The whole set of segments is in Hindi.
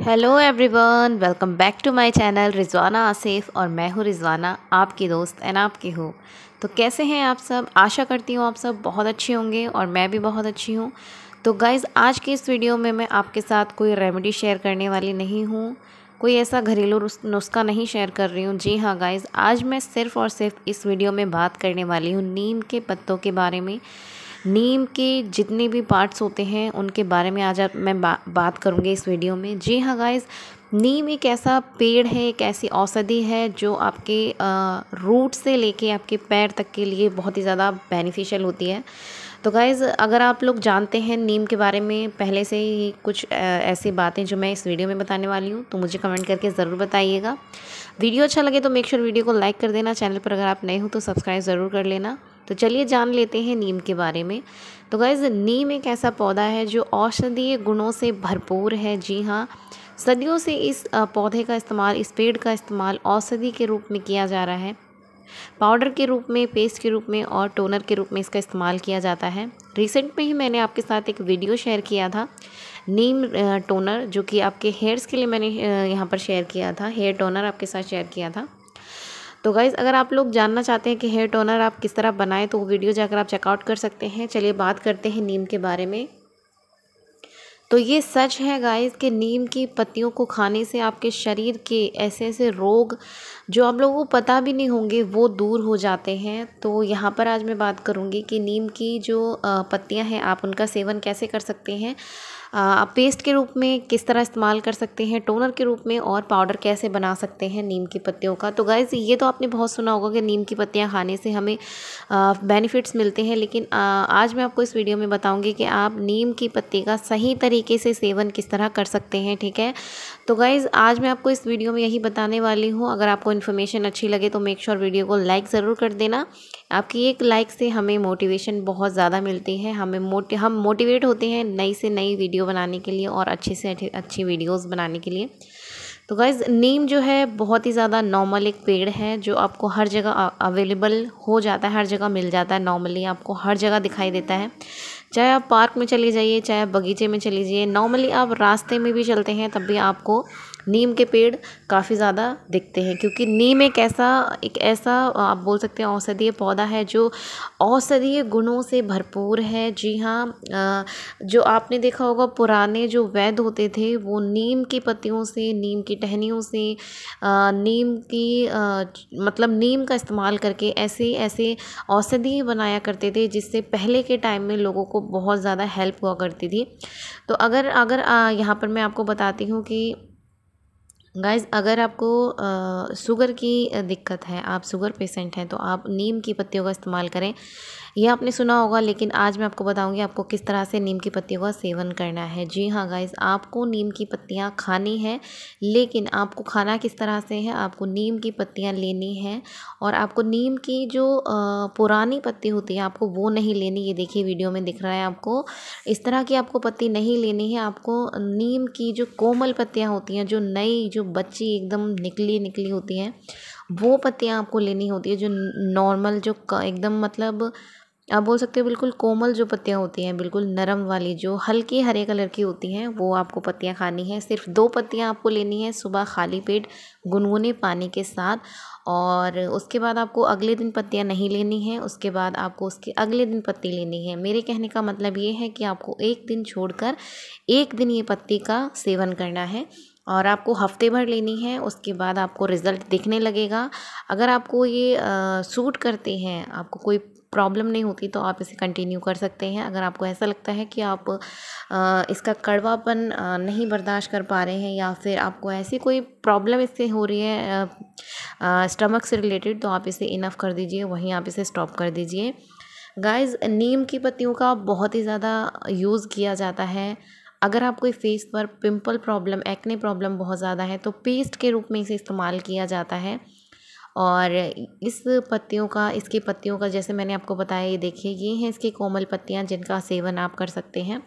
hello everyone welcome back to my channel Rizwana Asif और मैं हूँ रिजवाना आपकी दोस्त एंड आपके हो तो कैसे हैं आप सब आशा करती हूँ आप सब बहुत अच्छे होंगे और मैं भी बहुत अच्छी हूँ तो गाइज़ आज के इस वीडियो में मैं आपके साथ कोई रेमेडी शेयर करने वाली नहीं हूँ कोई ऐसा घरेलू नुस्खा नहीं शेयर कर रही हूँ जी हाँ गाइज़ आज मैं सिर्फ़ और सिर्फ इस वीडियो में बात करने वाली हूँ नीम के पत्तों के बारे में नीम के जितने भी पार्ट्स होते हैं उनके बारे में आज आप मैं बा, बात करूँगी इस वीडियो में जी हाँ गाइस नीम एक ऐसा पेड़ है एक ऐसी औषधि है जो आपके रूट से लेके आपके पैर तक के लिए बहुत ही ज़्यादा बेनिफिशियल होती है तो गाइज़ अगर आप लोग जानते हैं नीम के बारे में पहले से ही कुछ ऐसी बातें जो मैं इस वीडियो में बताने वाली हूँ तो मुझे कमेंट करके ज़रूर बताइएगा वीडियो अच्छा लगे तो मेक श्योर sure वीडियो को लाइक कर देना चैनल पर अगर आप नए हो तो सब्सक्राइब ज़रूर कर लेना तो चलिए जान लेते हैं नीम के बारे में तो गैज़ नीम एक ऐसा पौधा है जो औषधीय गुणों से भरपूर है जी हाँ सदियों से इस पौधे का इस्तेमाल इस पेड़ का इस्तेमाल औषधि के रूप में किया जा रहा है पाउडर के रूप में पेस्ट के रूप में और टोनर के रूप में इसका इस्तेमाल किया जाता है रिसेंट में ही मैंने आपके साथ एक वीडियो शेयर किया था नीम टोनर जो कि आपके हेयर्स के लिए मैंने यहाँ पर शेयर किया था हेयर टोनर आपके साथ शेयर किया था तो गाइज़ अगर आप लोग जानना चाहते हैं कि हेयर टोनर आप किस तरह बनाएं तो वो वीडियो जाकर आप चेकआउट कर सकते हैं चलिए बात करते हैं नीम के बारे में तो ये सच है गाइज़ कि नीम की पत्तियों को खाने से आपके शरीर के ऐसे ऐसे रोग जो आप लोगों को पता भी नहीं होंगे वो दूर हो जाते हैं तो यहाँ पर आज मैं बात करूँगी कि नीम की जो पत्तियाँ हैं आप उनका सेवन कैसे कर सकते हैं पेस्ट के रूप में किस तरह इस्तेमाल कर सकते हैं टोनर के रूप में और पाउडर कैसे बना सकते हैं नीम की पत्तियों का तो गाइज़ ये तो आपने बहुत सुना होगा कि नीम की पत्तियाँ खाने से हमें बेनिफिट्स मिलते हैं लेकिन आज मैं आपको इस वीडियो में बताऊँगी कि आप नीम की पत्ती का सही तरीके से सेवन किस तरह कर सकते हैं ठीक है तो गाइज़ आज मैं आपको इस वीडियो में यही बताने वाली हूँ अगर आपको इन्फॉर्मेशन अच्छी लगे तो मेक श्योर sure वीडियो को लाइक ज़रूर कर देना आपकी एक लाइक से हमें मोटिवेशन बहुत ज़्यादा मिलती है हमें मोट हम मोटिवेट होते हैं नई से नई वीडियो बनाने के लिए और अच्छे से अच्छी वीडियोज़ बनाने के लिए तो गाइज़ नीम जो है बहुत ही ज़्यादा नॉर्मल एक पेड़ है जो आपको हर जगह अवेलेबल हो जाता है हर जगह मिल जाता है नॉर्मली आपको हर जगह दिखाई देता है चाहे आप पार्क में चले जाइए चाहे आप बगीचे में चले जाइए नॉर्मली आप रास्ते में भी चलते हैं तब भी आपको नीम के पेड़ काफ़ी ज़्यादा दिखते हैं क्योंकि नीम एक ऐसा एक ऐसा आप बोल सकते हैं औषधीय पौधा है जो औषधीय गुणों से भरपूर है जी हाँ जो आपने देखा होगा पुराने जो वैद्य होते थे वो नीम की पत्तियों से नीम की टहनियों से नीम की मतलब नीम का इस्तेमाल करके ऐसे ऐसे औषधि बनाया करते थे जिससे पहले के टाइम में लोगों को बहुत ज़्यादा हेल्प हुआ करती थी तो अगर अगर यहाँ पर मैं आपको बताती हूँ कि गाइस अगर आपको शुगर की दिक्कत है आप शुगर पेशेंट हैं तो आप नीम की पत्तियों का इस्तेमाल करें यह आपने सुना होगा लेकिन आज मैं आपको बताऊंगी आपको किस तरह से नीम की पत्तियों का सेवन करना है जी हाँ गाइज़ आपको नीम की पत्तियाँ खानी है लेकिन आपको खाना किस तरह से है आपको नीम की पत्तियाँ लेनी है और आपको नीम की जो पुरानी पत्ती होती है आपको वो नहीं लेनी ये देखिए वीडियो में दिख रहा है आपको इस तरह की आपको पत्ती नहीं लेनी है आपको नीम की जो कोमल पत्तियाँ होती हैं जो नई जो बच्ची एकदम निकली निकली होती हैं वो पत्तियाँ आपको लेनी होती है जो नॉर्मल जो एकदम मतलब आप बोल सकते हो बिल्कुल कोमल जो पत्तियाँ होती हैं बिल्कुल नरम वाली जो हल्के हरे कलर की होती हैं वो आपको पत्तियाँ खानी हैं सिर्फ दो पत्तियाँ आपको लेनी है सुबह खाली पेट गुनगुने पानी के साथ और उसके बाद आपको अगले दिन पत्तियाँ नहीं लेनी है उसके बाद आपको उसके अगले दिन पत्ती लेनी है मेरे कहने का मतलब ये है कि आपको एक दिन छोड़कर एक दिन ये पत्ती का सेवन करना है और आपको हफ्ते भर लेनी है उसके बाद आपको रिज़ल्ट दिखने लगेगा अगर आपको ये आ, सूट करते हैं आपको कोई प्रॉब्लम नहीं होती तो आप इसे कंटिन्यू कर सकते हैं अगर आपको ऐसा लगता है कि आप इसका कड़वापन नहीं बर्दाश्त कर पा रहे हैं या फिर आपको ऐसी कोई प्रॉब्लम इससे हो रही है स्टमक से रिलेटेड तो आप इसे इनफ कर दीजिए वहीं आप इसे स्टॉप कर दीजिए गाइस नीम की पत्तियों का बहुत ही ज़्यादा यूज़ किया जाता है अगर आप कोई फेस पर पिंपल प्रॉब्लम एक्ने प्रॉब्लम बहुत ज़्यादा है तो पेस्ट के रूप में इसे इस्तेमाल किया जाता है और इस पत्तियों का इसके पत्तियों का जैसे मैंने आपको बताया ये देखिए ये हैं इसके कोमल पत्तियाँ जिनका सेवन आप कर सकते हैं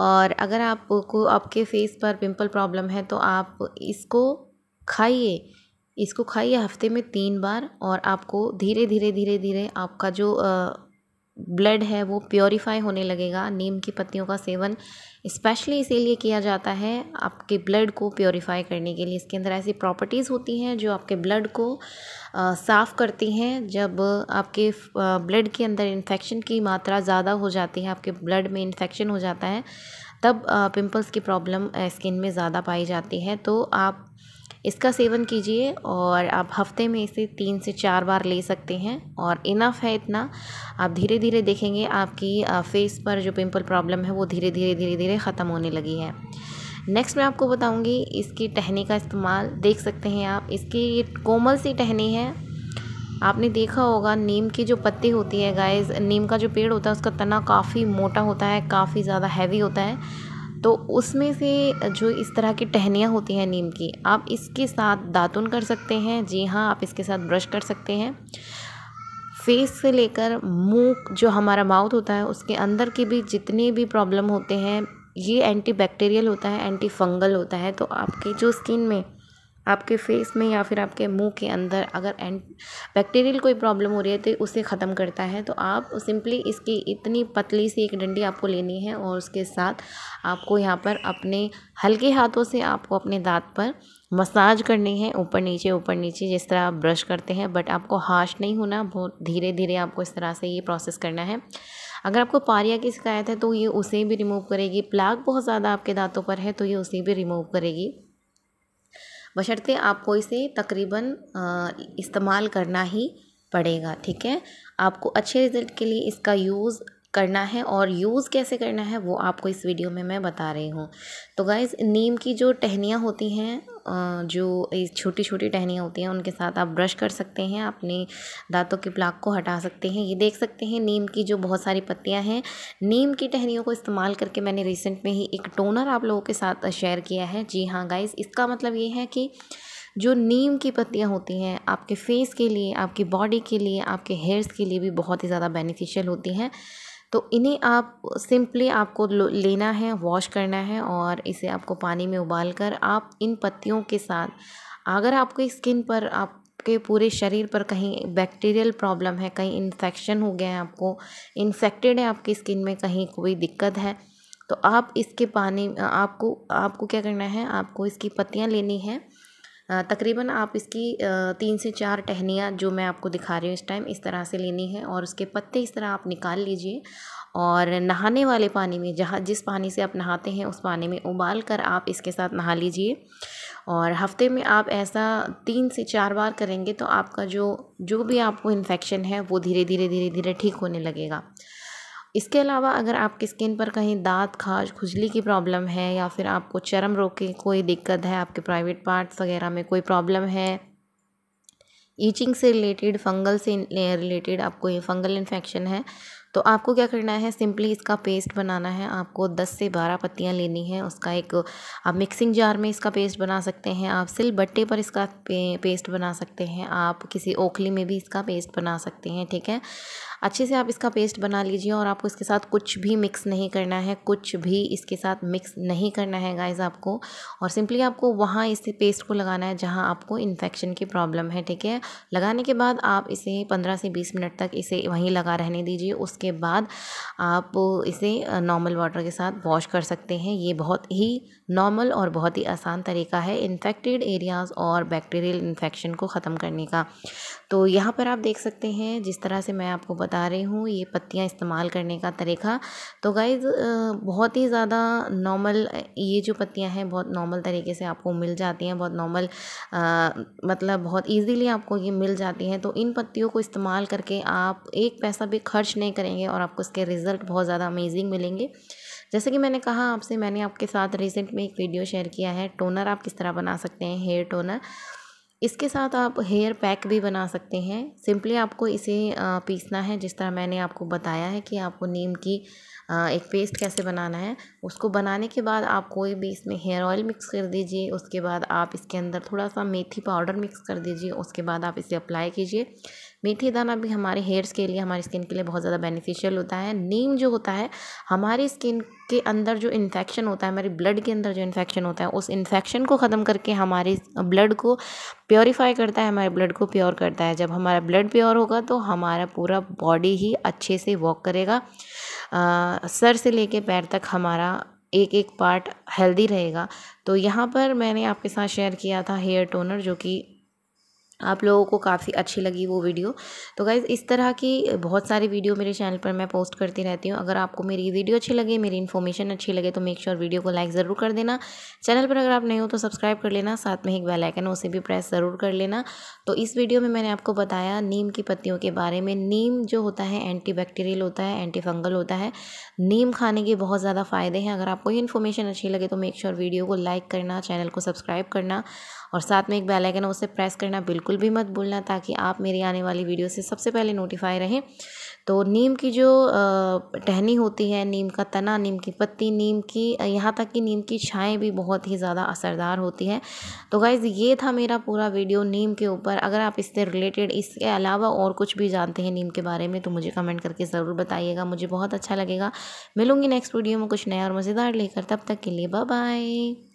और अगर आपको आपके फेस पर पिंपल प्रॉब्लम है तो आप इसको खाइए इसको खाइए हफ्ते में तीन बार और आपको धीरे धीरे धीरे धीरे आपका जो ब्लड है वो प्योरीफाई होने लगेगा नीम की पत्तियों का सेवन स्पेशली इसीलिए किया जाता है आपके ब्लड को प्योरीफाई करने के लिए इसके अंदर ऐसी प्रॉपर्टीज़ होती हैं जो आपके ब्लड को साफ़ करती हैं जब आपके ब्लड के अंदर इन्फेक्शन की मात्रा ज़्यादा हो जाती है आपके ब्लड में इन्फेक्शन हो जाता है तब पिंपल्स की प्रॉब्लम स्किन में ज़्यादा पाई जाती है तो आप इसका सेवन कीजिए और आप हफ्ते में इसे तीन से चार बार ले सकते हैं और इनफ है इतना आप धीरे धीरे देखेंगे आपकी फेस पर जो पिंपल प्रॉब्लम है वो धीरे धीरे धीरे धीरे ख़त्म होने लगी है नेक्स्ट मैं आपको बताऊंगी इसकी टहनी का इस्तेमाल देख सकते हैं आप इसकी ये कोमल सी टहनी है आपने देखा होगा नीम की जो पत्ती होती है गाइस नीम का जो पेड़ होता है उसका तना काफ़ी मोटा होता है काफ़ी ज़्यादा हैवी होता है तो उसमें से जो इस तरह की टहनियाँ होती हैं नीम की आप इसके साथ दातुन कर सकते हैं जी हाँ आप इसके साथ ब्रश कर सकते हैं फेस से लेकर मुंह जो हमारा माउथ होता है उसके अंदर के भी जितने भी प्रॉब्लम होते हैं ये एंटी बैक्टीरियल होता है एंटी फंगल होता है तो आपके जो स्किन में आपके फेस में या फिर आपके मुंह के अंदर अगर एंट बैक्टीरियल कोई प्रॉब्लम हो रही है तो उसे ख़त्म करता है तो आप सिंपली इसकी इतनी पतली सी एक डंडी आपको लेनी है और उसके साथ आपको यहाँ पर अपने हल्के हाथों से आपको अपने दांत पर मसाज करनी है ऊपर नीचे ऊपर नीचे जिस तरह आप ब्रश करते हैं बट आपको हाश नहीं होना बहुत धीरे धीरे आपको इस तरह से ये प्रोसेस करना है अगर आपको पारिया की शिकायत है तो ये उसे भी रिमूव करेगी प्लाग बहुत ज़्यादा आपके दांतों पर है तो ये उसे भी रिमूव करेगी बशर्ते आपको इसे तकरीबन इस्तेमाल करना ही पड़ेगा ठीक है आपको अच्छे रिज़ल्ट के लिए इसका यूज़ करना है और यूज़ कैसे करना है वो आपको इस वीडियो में मैं बता रही हूँ तो गाइज़ नीम की जो टहनियाँ होती हैं जो छोटी छोटी टहनियाँ होती हैं उनके साथ आप ब्रश कर सकते हैं अपने दांतों के प्लाक को हटा सकते हैं ये देख सकते हैं नीम की जो बहुत सारी पत्तियाँ हैं नीम की टहनियों को इस्तेमाल करके मैंने रिसेंट में ही एक टोनर आप लोगों के साथ शेयर किया है जी हाँ गाइज़ इसका मतलब ये है कि जो नीम की पत्तियाँ होती हैं आपके फेस के लिए आपकी बॉडी के लिए आपके हेयर्स के लिए भी बहुत ही ज़्यादा बेनिफिशियल होती हैं तो इन्हें आप सिंपली आपको लेना है वॉश करना है और इसे आपको पानी में उबाल कर आप इन पत्तियों के साथ अगर आपकी स्किन पर आप आपके पूरे शरीर पर कहीं बैक्टीरियल प्रॉब्लम है कहीं इन्फेक्शन हो गया है आपको इन्फेक्टेड है आपकी स्किन में कहीं कोई दिक्कत है तो आप इसके पानी आपको आपको क्या करना है आपको इसकी पत्तियाँ लेनी हैं तकरीबन आप इसकी तीन से चार टहनियाँ जो मैं आपको दिखा रही हूँ इस टाइम इस तरह से लेनी है और उसके पत्ते इस तरह आप निकाल लीजिए और नहाने वाले पानी में जहाँ जिस पानी से आप नहाते हैं उस पानी में उबाल कर आप इसके साथ नहा लीजिए और हफ्ते में आप ऐसा तीन से चार बार करेंगे तो आपका जो जो भी आपको इन्फेक्शन है वो धीरे धीरे धीरे धीरे ठीक होने लगेगा इसके अलावा अगर आपकी स्किन पर कहीं दांत खाज खुजली की प्रॉब्लम है या फिर आपको चरम रोग की कोई दिक्कत है आपके प्राइवेट पार्ट्स वगैरह में कोई प्रॉब्लम है ईचिंग से रिलेटेड फंगल से रिलेटेड आपको ये फंगल इन्फेक्शन है तो आपको क्या करना है सिंपली इसका पेस्ट बनाना है आपको 10 से 12 पत्तियां लेनी है उसका एक आप मिक्सिंग जार में इसका पेस्ट बना सकते हैं आप सिल बट्टे पर इसका पेस्ट बना सकते हैं आप किसी ओखली में भी इसका पेस्ट बना सकते हैं ठीक है अच्छे से आप इसका पेस्ट बना लीजिए और आपको इसके साथ कुछ भी मिक्स नहीं करना है कुछ भी इसके साथ मिक्स नहीं करना है गाइज़ आपको और सिंपली आपको वहाँ इस पेस्ट को लगाना है जहाँ आपको इन्फेक्शन की प्रॉब्लम है ठीक है लगाने के बाद आप इसे पंद्रह से बीस मिनट तक इसे वहीं लगा रहने दीजिए उसके बाद आप इसे नॉर्मल वाटर के साथ वॉश कर सकते हैं ये बहुत ही नॉर्मल और बहुत ही आसान तरीका है इन्फेक्टेड एरियाज़ और बैक्टीरियल इन्फेक्शन को ख़त्म करने का तो यहाँ पर आप देख सकते हैं जिस तरह से मैं आपको बता रही हूँ ये पत्तियाँ इस्तेमाल करने का तरीका तो गाइज बहुत ही ज़्यादा नॉर्मल ये जो पत्तियाँ हैं बहुत नॉर्मल तरीके से आपको मिल जाती हैं बहुत नॉर्मल मतलब बहुत ईजीली आपको ये मिल जाती हैं तो इन पत्तियों को इस्तेमाल करके आप एक पैसा भी खर्च नहीं करेंगे और आपको इसके रिज़ल्ट बहुत ज़्यादा अमेजिंग मिलेंगे जैसे कि मैंने कहा आपसे मैंने आपके साथ रिसेंट में एक वीडियो शेयर किया है टोनर आप किस तरह बना सकते हैं हेयर टोनर इसके साथ आप हेयर पैक भी बना सकते हैं सिंपली आपको इसे पीसना है जिस तरह मैंने आपको बताया है कि आपको नीम की एक पेस्ट कैसे बनाना है उसको बनाने के बाद आप कोई भी इसमें हेयर ऑयल मिक्स कर दीजिए उसके बाद आप इसके अंदर थोड़ा सा मेथी पाउडर मिक्स कर दीजिए उसके बाद आप इसे अप्लाई कीजिए मेथी दाना भी हमारे हेयर्स के लिए हमारी स्किन के लिए बहुत ज़्यादा बेनिफिशियल होता है नीम जो होता है हमारी स्किन के अंदर जो इन्फेक्शन होता है हमारे ब्लड के अंदर जो इन्फेक्शन होता है उस इन्फेक्शन को ख़त्म करके हमारे ब्लड को प्योरीफाई करता है हमारे ब्लड को प्योर करता है जब हमारा ब्लड प्योर होगा तो हमारा पूरा बॉडी ही अच्छे से वॉक करेगा आ, सर से लेके पैर तक हमारा एक एक पार्ट हेल्दी रहेगा तो यहाँ पर मैंने आपके साथ शेयर किया था हेयर टोनर जो कि आप लोगों को काफ़ी अच्छी लगी वो वीडियो तो गाइज़ इस तरह की बहुत सारी वीडियो मेरे चैनल पर मैं पोस्ट करती रहती हूँ अगर आपको मेरी वीडियो अच्छी लगे मेरी इन्फॉर्मेशन अच्छी लगे तो मेक श्योर sure वीडियो को लाइक ज़रूर कर देना चैनल पर अगर आप नए हो तो सब्सक्राइब कर लेना साथ में एक बेल आइकन उसे भी प्रेस ज़रूर कर लेना तो इस वीडियो में मैंने आपको बताया नीम की पत्तियों के बारे में नीम जो होता है एंटी बैक्टीरियल होता है एंटी फंगल होता है नीम खाने के बहुत ज़्यादा फ़ायदे हैं अगर आपको ये इन्फॉर्मेशन अच्छी लगे तो मेक श्योर वीडियो को लाइक करना चैनल को सब्सक्राइब करना और साथ में एक बेल आइकन है उसे प्रेस करना बिल्कुल भी मत भूलना ताकि आप मेरी आने वाली वीडियो से सबसे पहले नोटिफाई रहें तो नीम की जो टहनी होती है नीम का तना नीम की पत्ती नीम की यहाँ तक कि नीम की छाएँ भी बहुत ही ज़्यादा असरदार होती है तो गाइज़ ये था मेरा पूरा वीडियो नीम के ऊपर अगर आप इससे रिलेटेड इसके अलावा और कुछ भी जानते हैं नीम के बारे में तो मुझे कमेंट करके ज़रूर बताइएगा मुझे बहुत अच्छा लगेगा मिलूंगी नेक्स्ट वीडियो में कुछ नया और मज़ेदार लेकर तब तक के लिए बाय